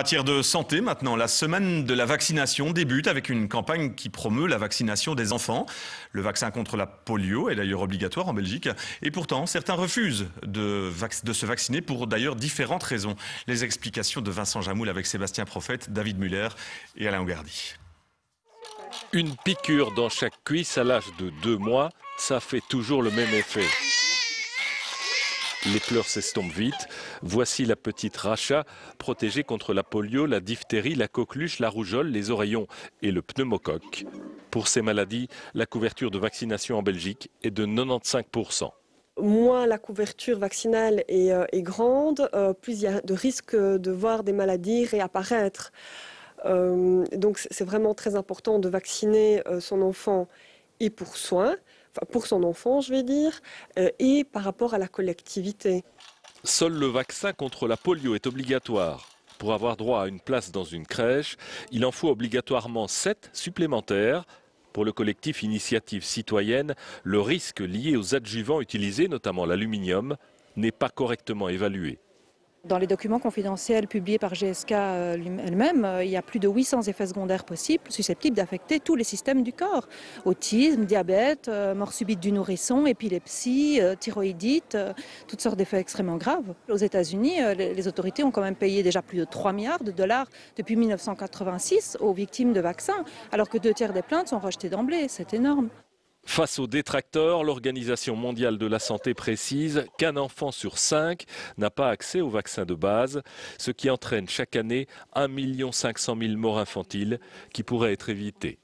Matière de santé maintenant, la semaine de la vaccination débute avec une campagne qui promeut la vaccination des enfants. Le vaccin contre la polio est d'ailleurs obligatoire en Belgique et pourtant certains refusent de, de se vacciner pour d'ailleurs différentes raisons. Les explications de Vincent Jamoul avec Sébastien Prophète, David Muller et Alain Ougardi. Une piqûre dans chaque cuisse à l'âge de deux mois, ça fait toujours le même effet. Les pleurs s'estompent vite. Voici la petite Racha, protégée contre la polio, la diphtérie, la coqueluche, la rougeole, les oreillons et le pneumocoque. Pour ces maladies, la couverture de vaccination en Belgique est de 95% moins la couverture vaccinale est, euh, grande, euh, plus il y a de risques de voir des maladies réapparaître. Euh, donc c'est vraiment très important de vacciner son enfant et pour soins pour son enfant, je vais dire, euh, et par rapport à la collectivité. Seul le vaccin contre la polio est obligatoire. Pour avoir droit à une place dans une crèche, il en faut obligatoirement 7 supplémentaires. Pour le collectif Initiative Citoyenne, le risque lié aux adjuvants utilisés, notamment l'aluminium, n'est pas correctement évalué. Dans les documents confidentiels publiés par GSK euh, elle-même, euh, il y a plus de 800 effets secondaires possibles susceptibles d'affecter tous les systèmes du corps. Autisme, diabète, euh, mort subite du nourrisson, épilepsie, thyroïdite, toutes sortes d'effets extrêmement graves. Aux États-Unis, les autorités ont quand même payé déjà plus de 3 milliards de dollars depuis 1986 aux victimes de vaccins, alors que deux tiers des plaintes sont rejetées d'emblée. C'est énorme. Face aux détracteurs, l'Organisation mondiale de la santé précise qu'un enfant sur cinq n'a pas accès au vaccin de base, ce qui entraîne chaque année 1,5 million de morts infantiles qui pourraient être évitées.